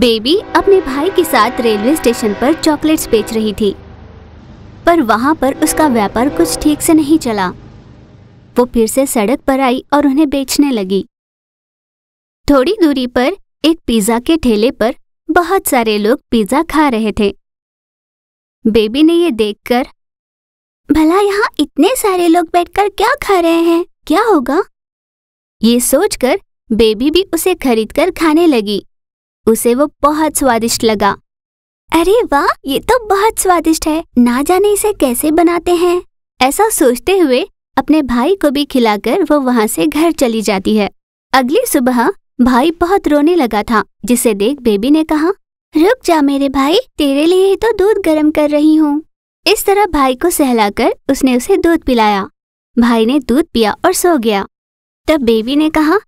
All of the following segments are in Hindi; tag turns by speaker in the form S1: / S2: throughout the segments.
S1: बेबी अपने भाई के साथ रेलवे स्टेशन पर चॉकलेट्स बेच रही थी पर वहाँ पर उसका व्यापार कुछ ठीक से नहीं चला वो फिर से सड़क पर आई और उन्हें बेचने लगी थोड़ी दूरी पर एक पिज्जा के ठेले पर बहुत सारे लोग पिज्जा खा रहे थे बेबी ने ये देखकर भला यहाँ इतने सारे लोग बैठकर क्या खा रहे हैं क्या होगा ये सोचकर बेबी भी उसे खरीदकर खाने लगी उसे वो बहुत स्वादिष्ट लगा अरे वाह ये तो बहुत स्वादिष्ट है ना जाने इसे कैसे बनाते हैं ऐसा सोचते हुए अपने भाई को भी खिलाकर वो वहाँ से घर चली जाती है अगली सुबह भाई बहुत रोने लगा था जिसे देख बेबी ने कहा रुक जा मेरे भाई तेरे लिए ही तो दूध गर्म कर रही हूँ इस तरह भाई को सहलाकर उसने उसे दूध पिलाया भाई ने दूध पिया और सो गया तब बेबी ने कहा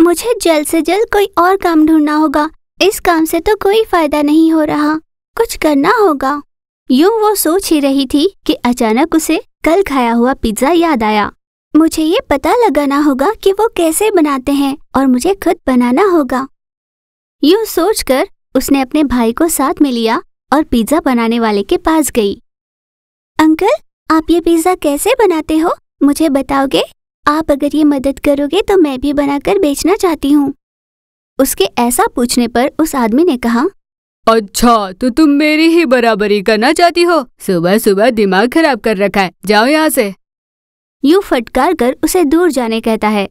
S1: मुझे जल्द से जल्द कोई और काम ढूंढना होगा इस काम से तो कोई फायदा नहीं हो रहा कुछ करना होगा यूं वो सोच ही रही थी कि अचानक उसे कल खाया हुआ पिज्जा याद आया मुझे ये पता लगाना होगा कि वो कैसे बनाते हैं और मुझे खुद बनाना होगा यूं सोचकर उसने अपने भाई को साथ में लिया और पिज्जा बनाने वाले के पास गई अंकल आप ये पिज्जा कैसे बनाते हो मुझे बताओगे आप अगर ये मदद करोगे तो मैं भी बनाकर बेचना चाहती हूँ उसके ऐसा पूछने पर उस आदमी ने कहा अच्छा तो तुम मेरी ही बराबरी करना चाहती हो सुबह सुबह दिमाग खराब कर रखा है जाओ यहाँ से यू फटकार कर उसे दूर जाने कहता है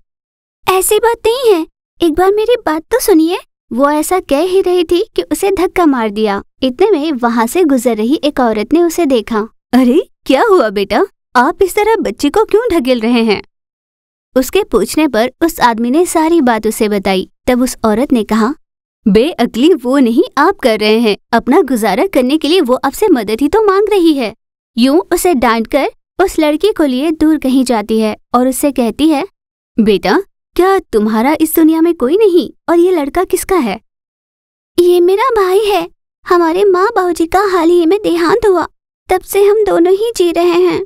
S1: ऐसी बात नहीं है एक बार मेरी बात तो सुनिए वो ऐसा कह ही रही थी कि उसे धक्का मार दिया इतने में वहाँ से गुजर रही एक औरत ने उसे देखा अरे क्या हुआ बेटा आप इस तरह बच्ची को क्यों ढकेल रहे हैं उसके पूछने पर उस आदमी ने सारी बात उसे बताई तब उस औरत ने कहा बेअकली वो नहीं आप कर रहे हैं अपना गुजारा करने के लिए वो आपसे मदद ही तो मांग रही है यूं उसे डांट कर उस लड़की को लिए दूर कहीं जाती है और उससे कहती है बेटा क्या तुम्हारा इस दुनिया में कोई नहीं और ये लड़का किसका है ये मेरा भाई है हमारे माँ बाबूजी का हाल ही में देहांत हुआ तब से हम दोनों ही जी रहे हैं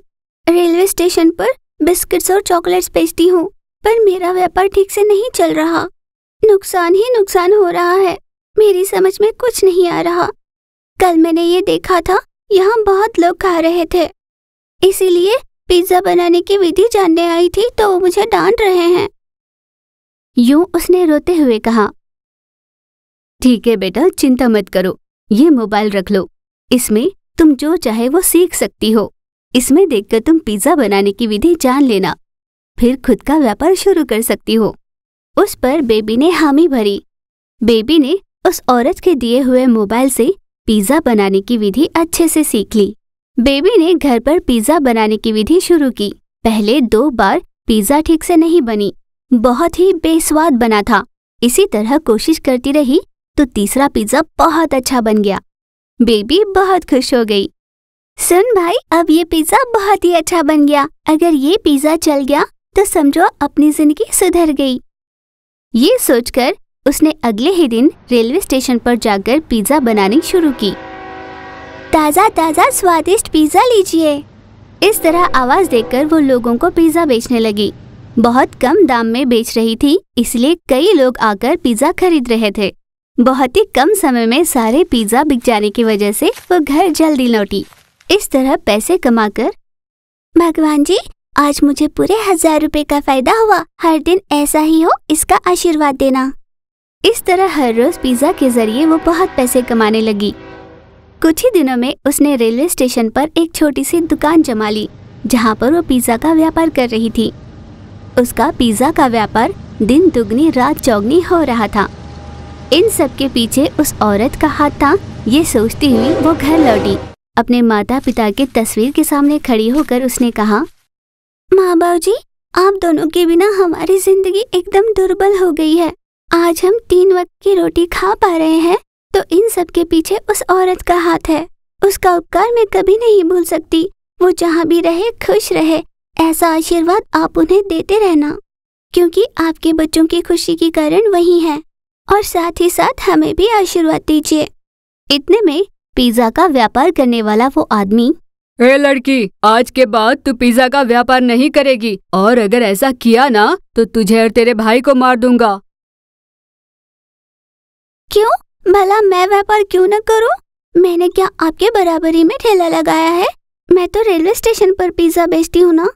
S1: रेलवे स्टेशन पर बिस्किट्स और चॉकलेट्स बेचती हूँ पर मेरा व्यापार ठीक से नहीं चल रहा नुकसान ही नुकसान हो रहा है मेरी समझ में कुछ नहीं आ रहा कल मैंने ये देखा था यहाँ बहुत लोग खा रहे थे इसीलिए पिज्जा बनाने की विधि जानने आई थी तो वो मुझे डांट रहे हैं यूं उसने रोते हुए कहा ठीक है बेटा चिंता मत करो ये मोबाइल रख लो इसमें तुम जो चाहे वो सीख सकती हो इसमें देखकर तुम पिज्जा बनाने की विधि जान लेना फिर खुद का व्यापार शुरू कर सकती हो उस पर बेबी ने हामी भरी बेबी ने उस औरत के दिए हुए मोबाइल से पिज्जा बनाने की विधि अच्छे से सीख ली बेबी ने घर पर पिज्जा बनाने की विधि शुरू की पहले दो बार पिज्जा ठीक से नहीं बनी बहुत ही बेस्वाद बना था इसी तरह कोशिश करती रही तो तीसरा पिज्जा बहुत अच्छा बन गया बेबी बहुत खुश हो गई सुन भाई अब ये पिज्जा बहुत ही अच्छा बन गया अगर ये पिज्जा चल गया तो समझो अपनी जिंदगी सुधर गई ये सोचकर उसने अगले ही दिन रेलवे स्टेशन पर जाकर पिज्जा बनानी शुरू की ताजा ताजा स्वादिष्ट पिज्जा लीजिए इस तरह आवाज देकर वो लोगों को पिज्जा बेचने लगी बहुत कम दाम में बेच रही थी इसलिए कई लोग आकर पिज्जा खरीद रहे थे बहुत ही कम समय में सारे पिज्जा बिक जाने की वजह से वो घर जल्दी लौटी इस तरह पैसे कमाकर भगवान जी आज मुझे पूरे हजार रुपए का फायदा हुआ हर दिन ऐसा ही हो इसका आशीर्वाद देना इस तरह हर रोज पिज्जा के जरिए वो बहुत पैसे कमाने लगी कुछ ही दिनों में उसने रेलवे स्टेशन पर एक छोटी सी दुकान जमा ली जहाँ पर वो पिज्जा का व्यापार कर रही थी उसका पिज्जा का व्यापार दिन दुगनी रात चौगनी हो रहा था इन सब के पीछे उस औरत का हाथ था ये सोचती हुई वो घर लौटी अपने माता पिता के तस्वीर के सामने खड़ी होकर उसने कहा माँ जी आप दोनों के बिना हमारी जिंदगी एकदम दुर्बल हो गई है आज हम तीन वक्त की रोटी खा पा रहे हैं तो इन सब के पीछे उस औरत का हाथ है उसका उपकार मैं कभी नहीं भूल सकती वो जहाँ भी रहे खुश रहे ऐसा आशीर्वाद आप उन्हें देते रहना क्योंकि आपके बच्चों की खुशी की कारण वही है और साथ ही साथ हमें भी आशीर्वाद दीजिए इतने में पिज्जा का व्यापार करने वाला वो आदमी ए लड़की आज के बाद तू पिज्जा का व्यापार नहीं करेगी और अगर ऐसा किया ना तो तुझे और तेरे भाई को मार दूंगा क्यों भला मैं व्यापार क्यों न करूं? मैंने क्या आपके बराबरी में ठेला लगाया है मैं तो रेलवे स्टेशन पर पिज्जा बेचती हूँ ना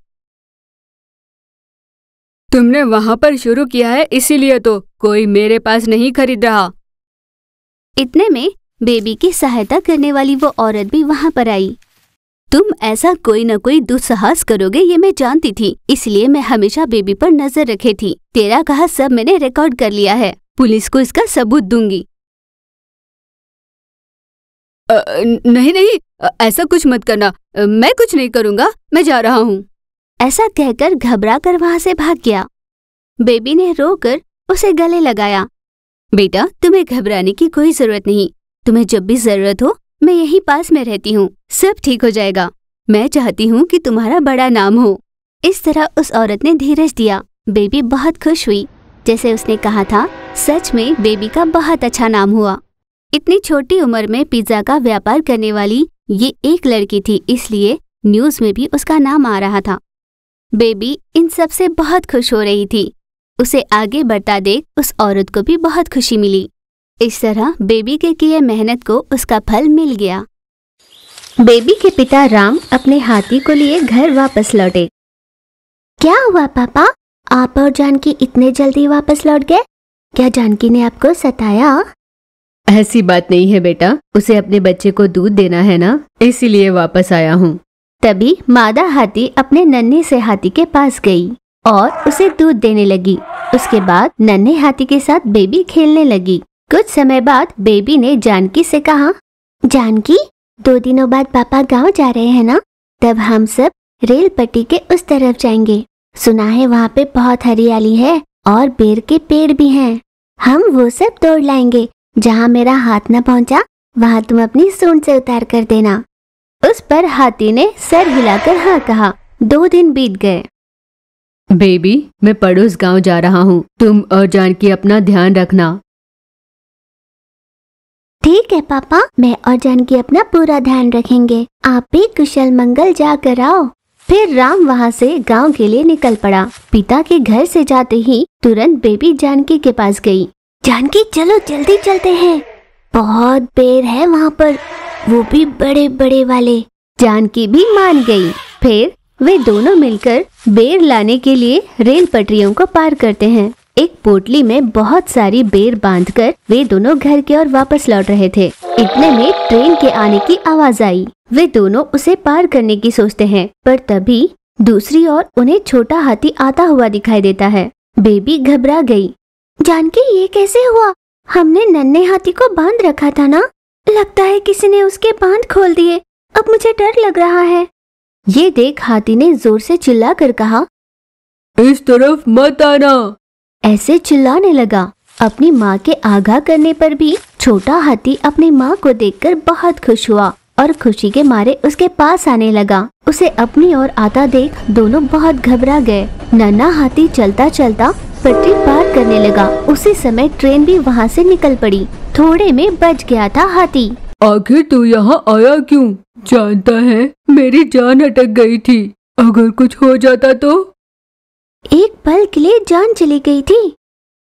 S1: तुमने वहाँ पर शुरू किया है इसीलिए तो कोई मेरे पास नहीं खरीद रहा इतने में बेबी की सहायता करने वाली वो औरत भी वहाँ पर आई तुम ऐसा कोई न कोई दुस्साहस करोगे ये मैं जानती थी इसलिए मैं हमेशा बेबी पर नजर रखे थी तेरा कहा सब मैंने रिकॉर्ड कर लिया है पुलिस को इसका सबूत दूंगी आ, नहीं नहीं ऐसा कुछ मत करना मैं कुछ नहीं करूंगा मैं जा रहा हूँ ऐसा कहकर घबरा कर वहाँ से भाग गया बेबी ने रोकर उसे गले लगाया बेटा तुम्हें घबराने की कोई जरूरत नहीं तुम्हें जब भी जरूरत हो मैं यहीं पास में रहती हूँ सब ठीक हो जाएगा मैं चाहती हूँ कि तुम्हारा बड़ा नाम हो इस तरह उस औरत ने धीरज दिया बेबी बहुत खुश हुई जैसे उसने कहा था सच में बेबी का बहुत अच्छा नाम हुआ इतनी छोटी उम्र में पिज्जा का व्यापार करने वाली ये एक लड़की थी इसलिए न्यूज में भी उसका नाम आ रहा था बेबी इन सबसे बहुत खुश हो रही थी उसे आगे बढ़ता देख उस औरत को भी बहुत खुशी मिली इस तरह बेबी के किए मेहनत को उसका फल मिल गया बेबी के पिता राम अपने हाथी को लिए घर वापस लौटे क्या हुआ पापा आप और जानकी इतने जल्दी वापस लौट गए क्या जानकी ने आपको सताया ऐसी बात नहीं है बेटा उसे अपने बच्चे को दूध देना है ना इसीलिए वापस आया हूँ तभी मादा हाथी अपने नन्हे से हाथी के पास गई और उसे दूध देने लगी उसके बाद नन्हे हाथी के साथ बेबी खेलने लगी कुछ समय बाद बेबी ने जानकी से कहा जानकी दो दिनों बाद पापा गांव जा रहे हैं ना तब हम सब रेल पट्टी के उस तरफ जाएंगे सुना है वहाँ पे बहुत हरियाली है और बेर के पेड़ भी हैं हम वो सब तोड़ लाएंगे जहाँ मेरा हाथ न पहुँचा वहाँ तुम अपनी सूंड से उतार कर देना उस पर हाथी ने सर हिलाकर हाँ कहा दो दिन बीत गए बेबी मैं पड़ोस गांव जा रहा हूँ तुम और जानकी अपना ध्यान रखना ठीक है पापा मैं और जानकी अपना पूरा ध्यान रखेंगे आप भी कुशल मंगल जाकर आओ फिर राम वहाँ से गांव के लिए निकल पड़ा पिता के घर से जाते ही तुरंत बेबी जानकी के पास गई जानकी चलो जल्दी चलते हैं बहुत बेर है वहाँ पर वो भी बड़े बड़े वाले जानकी भी मान गई फिर वे दोनों मिलकर बेर लाने के लिए रेल पटरियों को पार करते हैं एक पोटली में बहुत सारी बेर बांधकर वे दोनों घर के ओर वापस लौट रहे थे इतने में ट्रेन के आने की आवाज आई वे दोनों उसे पार करने की सोचते हैं पर तभी दूसरी ओर उन्हें छोटा हाथी आता हुआ दिखाई देता है बेबी घबरा गई जानकी ये कैसे हुआ हमने नन्हे हाथी को बांध रखा था ना लगता है किसी ने उसके बांध खोल दिए अब मुझे डर लग रहा है ये देख हाथी ने जोर से चिल्ला कर कहा इस तरफ मत आना ऐसे चिल्लाने लगा अपनी माँ के आगाह करने पर भी छोटा हाथी अपनी माँ को देखकर बहुत खुश हुआ और खुशी के मारे उसके पास आने लगा उसे अपनी ओर आता देख दोनों बहुत घबरा गए नन्ना हाथी चलता चलता पटरी पार करने लगा उसी समय ट्रेन भी वहाँ से निकल पड़ी थोड़े में बच गया था हाथी आखिर तू यहाँ आया क्यों? जानता है मेरी जान अटक गई थी अगर कुछ हो जाता तो एक पल के लिए जान चली गई थी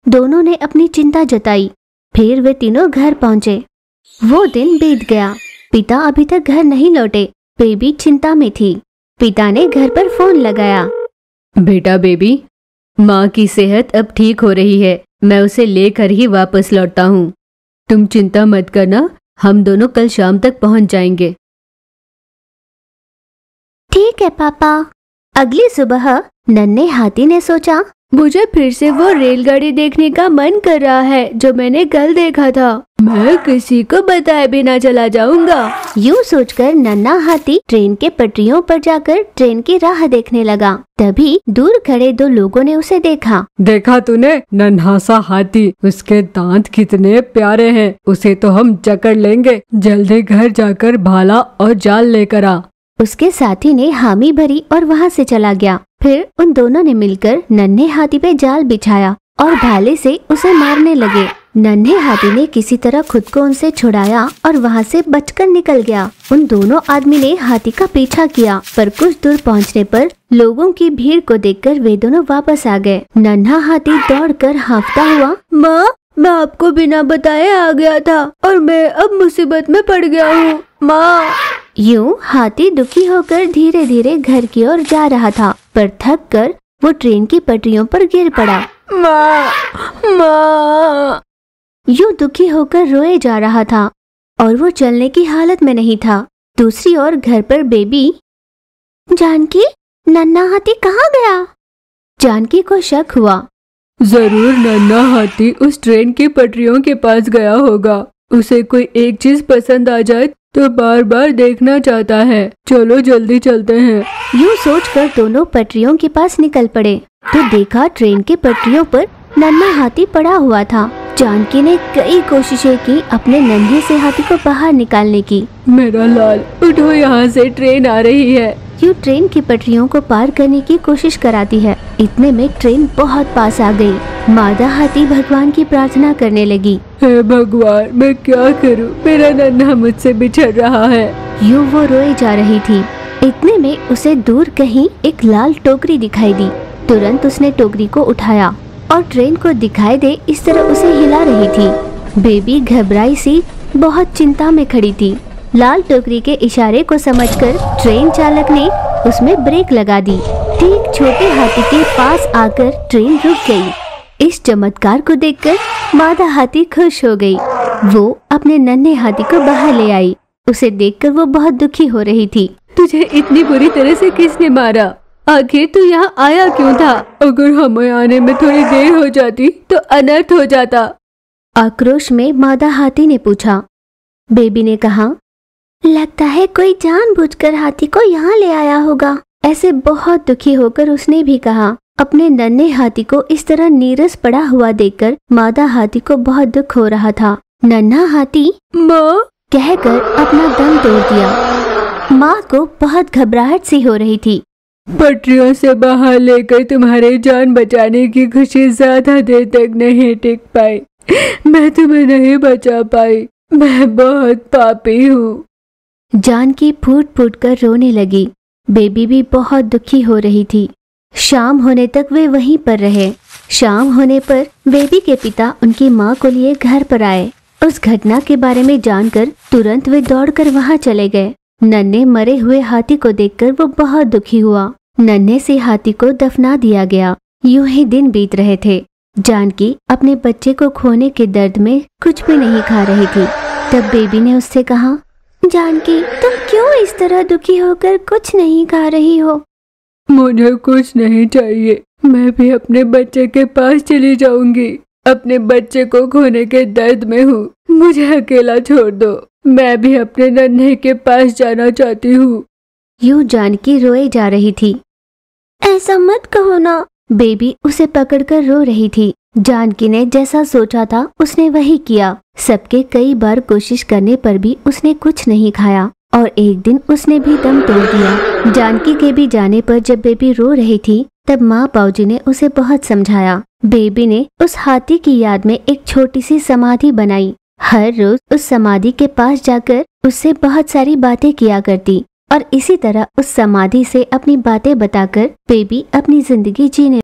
S1: दोनों ने अपनी चिंता जताई फिर वे तीनों घर पहुंचे वो दिन बीत गया पिता अभी तक घर नहीं लौटे बेबी चिंता में थी पिता ने घर पर फोन लगाया बेटा बेबी माँ की सेहत अब ठीक हो रही है मैं उसे लेकर ही वापस लौटता हूँ तुम चिंता मत करना हम दोनों कल शाम तक पहुँच जाएंगे ठीक है पापा अगली सुबह नन्हे हाथी ने सोचा मुझे फिर से वो रेलगाड़ी देखने का मन कर रहा है जो मैंने कल देखा था मैं किसी को बताए बिना चला जाऊंगा यूँ सोचकर नन्ना हाथी ट्रेन के पटरियों पर जाकर ट्रेन की राह देखने लगा तभी दूर खड़े दो लोगों ने उसे देखा देखा तूने नन्हा सा हाथी उसके दांत कितने प्यारे हैं उसे तो हम जकड़ लेंगे जल्दी घर जाकर भाला और जाल लेकर आ उसके साथी ने हामी भरी और वहाँ से चला गया फिर उन दोनों ने मिलकर नन्हे हाथी पे जाल बिछाया और भाले से उसे मारने लगे नन्हे हाथी ने किसी तरह खुद को उनसे छुड़ाया और वहाँ से बचकर निकल गया उन दोनों आदमी ने हाथी का पीछा किया पर कुछ दूर पहुँचने पर लोगों की भीड़ को देखकर वे दोनों वापस आ गए नन्हा हाथी दौड़कर हाफता हुआ माँ मैं आपको बिना बताए आ गया था और मैं अब मुसीबत में पड़ गया हूँ माँ यूं हाथी दुखी होकर धीरे धीरे घर की ओर जा रहा था पर थक कर वो ट्रेन की पटरियों पर गिर पड़ा मा, मा। यूं दुखी होकर रोए जा रहा था और वो चलने की हालत में नहीं था दूसरी ओर घर पर बेबी जानकी नन्ना हाथी कहाँ गया जानकी को शक हुआ जरूर नन्ना हाथी उस ट्रेन की पटरियों के पास गया होगा उसे कोई एक चीज पसंद आ जाए तो बार बार देखना चाहता है चलो जल्दी चलते हैं यूँ सोचकर दोनों पटरियों के पास निकल पड़े तो देखा ट्रेन के पटरियों पर नन्हा हाथी पड़ा हुआ था जानकी ने कई कोशिशें की अपने नन्हे से हाथी को बाहर निकालने की मेरा लाल उठो यहाँ से ट्रेन आ रही है यू ट्रेन की पटरियों को पार करने की कोशिश कराती है इतने में ट्रेन बहुत पास आ गई। मादा हाथी भगवान की प्रार्थना करने लगी हे भगवान मैं क्या करूँ मेरा नन्हा मुझसे बिछड़ रहा है यू वो रोए जा रही थी इतने में उसे दूर कहीं एक लाल टोकरी दिखाई दी तुरंत उसने टोकरी को उठाया और ट्रेन को दिखाई दे इस तरह उसे हिला रही थी बेबी घबराई सी बहुत चिंता में खड़ी थी लाल टोकरी के इशारे को समझकर ट्रेन चालक ने उसमें ब्रेक लगा दी ठीक छोटे हाथी के पास आकर ट्रेन रुक गई इस चमत्कार को देखकर मादा हाथी खुश हो गई वो अपने नन्हे हाथी को बाहर ले आई उसे देखकर वो बहुत दुखी हो रही थी तुझे इतनी बुरी तरह से किसने मारा आखिर तू यहाँ आया क्यों था अगर हमें आने में थोड़ी देर हो जाती तो अनर्थ हो जाता आक्रोश में मादा हाथी ने पूछा बेबी ने कहा लगता है कोई जानबूझकर हाथी को यहाँ ले आया होगा ऐसे बहुत दुखी होकर उसने भी कहा अपने नन्हे हाथी को इस तरह नीरस पड़ा हुआ देखकर मादा हाथी को बहुत दुख हो रहा था नन्हा हाथी माँ कहकर अपना दम तोड़ दिया माँ को बहुत घबराहट सी हो रही थी पटरियों से बाहर लेकर तुम्हारे जान बचाने की खुशी ज्यादा देर तक नहीं टिक पाई मैं तुम्हें नहीं बचा पाई मैं बहुत पापी हूँ जानकी फूट फूट कर रोने लगी बेबी भी बहुत दुखी हो रही थी शाम होने तक वे वहीं पर रहे शाम होने पर बेबी के पिता उनकी माँ को लिए घर पर आए उस घटना के बारे में जानकर तुरंत वे दौड़कर वहाँ चले गए नन्हे मरे हुए हाथी को देखकर वो बहुत दुखी हुआ नन्हे से हाथी को दफना दिया गया यूं ही दिन बीत रहे थे जानकी अपने बच्चे को खोने के दर्द में कुछ भी नहीं खा रही थी तब बेबी ने उससे कहा जानकी तुम क्यों इस तरह दुखी होकर कुछ नहीं खा रही हो मुझे कुछ नहीं चाहिए मैं भी अपने बच्चे के पास चली जाऊंगी अपने बच्चे को खोने के दर्द में हूँ मुझे अकेला छोड़ दो मैं भी अपने नन्हे के पास जाना चाहती हूँ यू जानकी रोए जा रही थी ऐसा मत कहो ना बेबी उसे पकड़कर रो रही थी जानकी ने जैसा सोचा था उसने वही किया सबके कई बार कोशिश करने पर भी उसने कुछ नहीं खाया और एक दिन उसने भी दम तोड़ दिया जानकी के भी जाने पर जब बेबी रो रही थी तब माँ बाबूजी ने उसे बहुत समझाया बेबी ने उस हाथी की याद में एक छोटी सी समाधि बनाई हर रोज उस समाधि के पास जाकर उससे बहुत सारी बातें किया करती और इसी तरह उस समाधि से अपनी बातें बताकर बेबी अपनी जिंदगी जीने